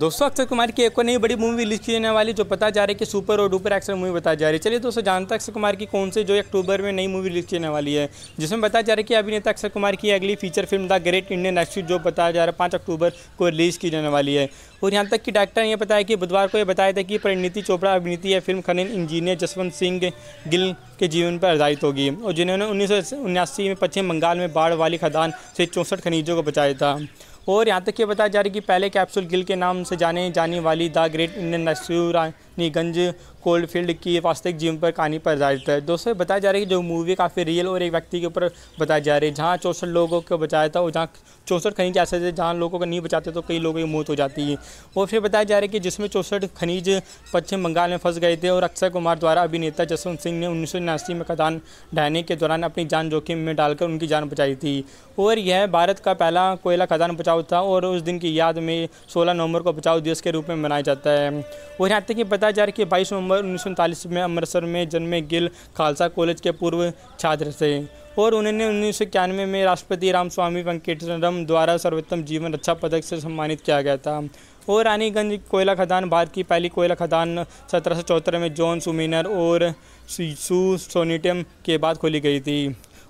दोस्तों अक्षय कुमार की एक और नई बड़ी मूवी रिलीज की जाने वाली जो पता जा रही है कि सुपर और डुपर एक्शन मूवी बताई जा रही है चलिए दोस्तों जानते हैं अक्षय कुमार की कौन से जो अक्टूबर में नई मूवी रिलीज की जाने वाली है जिसमें बताया जा रहा है कि अभिनेता अक्षय कुमार की अगली feature film the great Indian exit जो बताया जा रहा है पाँच अक्टूबर को रिलीज की जाने वाली है और यहाँ तक कि डॉक्टर ने यह बताया कि बुधवार को यह बताया था कि परिणीति चोपड़ा अभिनीति यह फिल्म खनन इंजीनियर जसवंत सिंह गिल के जीवन पर आधारित होगी और जिन्होंने उन्नीस में पश्चिम बंगाल में बाढ़ वाली खदान से चौंसठ खनिजों को बचाया था और यहाँ तक ये बताया जा रहा है कि पहले कैप्सूल गिल के नाम से जाने जाने वाली द ग्रेट इंडियन रेस्टोरेंट निगंज कोल्ड फील्ड की वास्तविक जीवन पर कहानी पर आधारित है दोस्तों बताया जा रहा है कि जो मूवी काफ़ी रियल और एक व्यक्ति के ऊपर बताया जा रही है जहाँ चौंसठ लोगों को बचाया था और जहाँ चौंसठ खनिज ऐसे थे जहाँ लोगों को नहीं बचाते तो कई लोगों की मौत हो जाती है और फिर बताया जा रहा है कि जिसमें चौंसठ खनिज पश्चिम बंगाल में फंस गए थे और अक्षय कुमार द्वारा अभिनेता जसवंत सिंह ने उन्नीस में खदान ढहने के दौरान अपनी जान जोखिम में डालकर उनकी जान बचाई थी और यह भारत का पहला कोयला खदान बचाव था और उस दिन की याद में सोलह नवंबर को बचाव दिवस के रूप में मनाया जाता है और यहाँ तक कि बताया जा रहा है कि बाईस नवंबर उन्नीस में अमृतसर में जन्मे गिल खालसा कॉलेज के पूर्व छात्र थे और उन्होंने उन्नीस में राष्ट्रपति राम स्वामी द्वारा सर्वोत्तम जीवन रक्षा पदक से सम्मानित किया गया था और रानीगंज कोयला खदान भारत की पहली कोयला खदान सत्रह में जॉन सुमिनर और सू सोनीटम के बाद खोली गई थी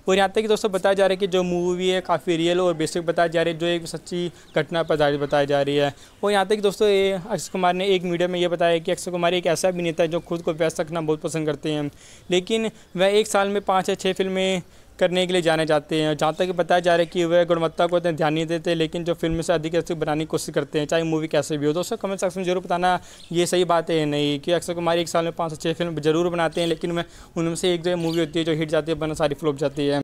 और यहाँ तक कि दोस्तों बताया जा रहा है कि जो मूवी है काफ़ी रियल और बेसिक बताया जा रही है जो एक सच्ची घटना पर बताई जा रही है और यहाँ तक कि दोस्तों ये अक्षय कुमार ने एक मीडिया में ये बताया कि अक्षय कुमार एक ऐसा भी नेता है जो खुद को व्यस्त रखना बहुत पसंद करते हैं लेकिन वह एक साल में पाँच या छः फिल्में करने के लिए जाने जाते हैं जहाँ तक बताया जा रहा है कि वह गुणवत्ता को इतना ध्यान नहीं देते लेकिन जो फिल्म से अधिक अधिक बनाने की कोशिश करते हैं चाहे मूवी कैसे भी हो दोस्तों कमेंट सेक्शन में जरूर बताना ये सही बात है नहीं कि अक्षय कुमार एक साल में पाँच से छः फिल्म जरूर बनाते हैं लेकिन वह उनमें से एक जो मूवी होती है जो हिट जाती है बना सारी फ्लॉप जाती है